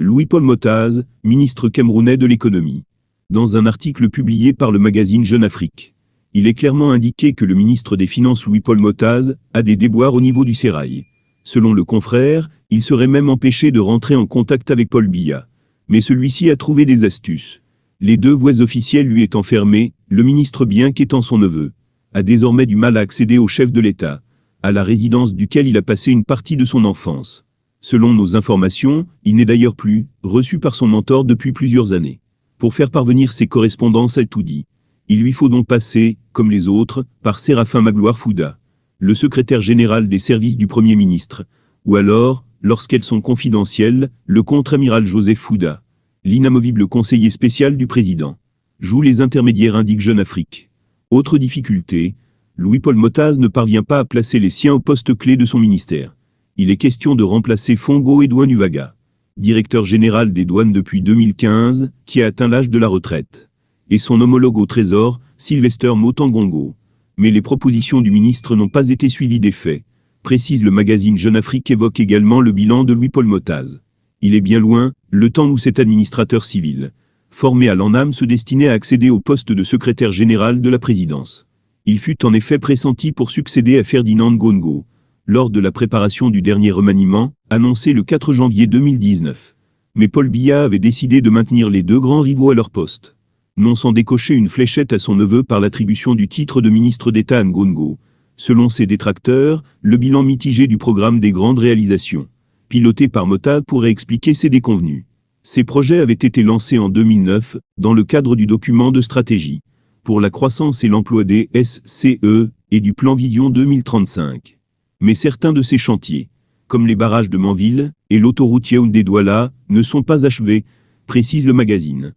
Louis-Paul Motaz, ministre camerounais de l'économie. Dans un article publié par le magazine Jeune Afrique, il est clairement indiqué que le ministre des Finances Louis-Paul Motaz a des déboires au niveau du sérail. Selon le confrère, il serait même empêché de rentrer en contact avec Paul Biya. Mais celui-ci a trouvé des astuces. Les deux voies officielles lui étant fermées, le ministre bien qu'étant son neveu, a désormais du mal à accéder au chef de l'État, à la résidence duquel il a passé une partie de son enfance. Selon nos informations, il n'est d'ailleurs plus reçu par son mentor depuis plusieurs années. Pour faire parvenir ses correspondances à dit. il lui faut donc passer, comme les autres, par Séraphin Magloire Fouda, le secrétaire général des services du Premier ministre, ou alors, lorsqu'elles sont confidentielles, le contre-amiral Joseph Fouda, l'inamovible conseiller spécial du président, joue les intermédiaires indique Jeune Afrique. Autre difficulté, Louis-Paul Motaz ne parvient pas à placer les siens au poste clé de son ministère il est question de remplacer Fongo Edouane Uvaga, directeur général des douanes depuis 2015, qui a atteint l'âge de la retraite, et son homologue au Trésor, Sylvester Motangongo. Mais les propositions du ministre n'ont pas été suivies des faits, précise le magazine Jeune Afrique évoque également le bilan de Louis-Paul Motaz. Il est bien loin, le temps où cet administrateur civil, formé à l'ENAM se destinait à accéder au poste de secrétaire général de la présidence. Il fut en effet pressenti pour succéder à Ferdinand Gongo, lors de la préparation du dernier remaniement, annoncé le 4 janvier 2019. Mais Paul Biya avait décidé de maintenir les deux grands rivaux à leur poste. Non sans décocher une fléchette à son neveu par l'attribution du titre de ministre d'État à Ngongo. Selon ses détracteurs, le bilan mitigé du programme des grandes réalisations, piloté par Mota, pourrait expliquer ses déconvenus. Ces projets avaient été lancés en 2009, dans le cadre du document de stratégie pour la croissance et l'emploi des SCE et du plan Vision 2035. Mais certains de ces chantiers, comme les barrages de Manville et l'autoroutier Yaoundé-Douala, ne sont pas achevés, précise le magazine.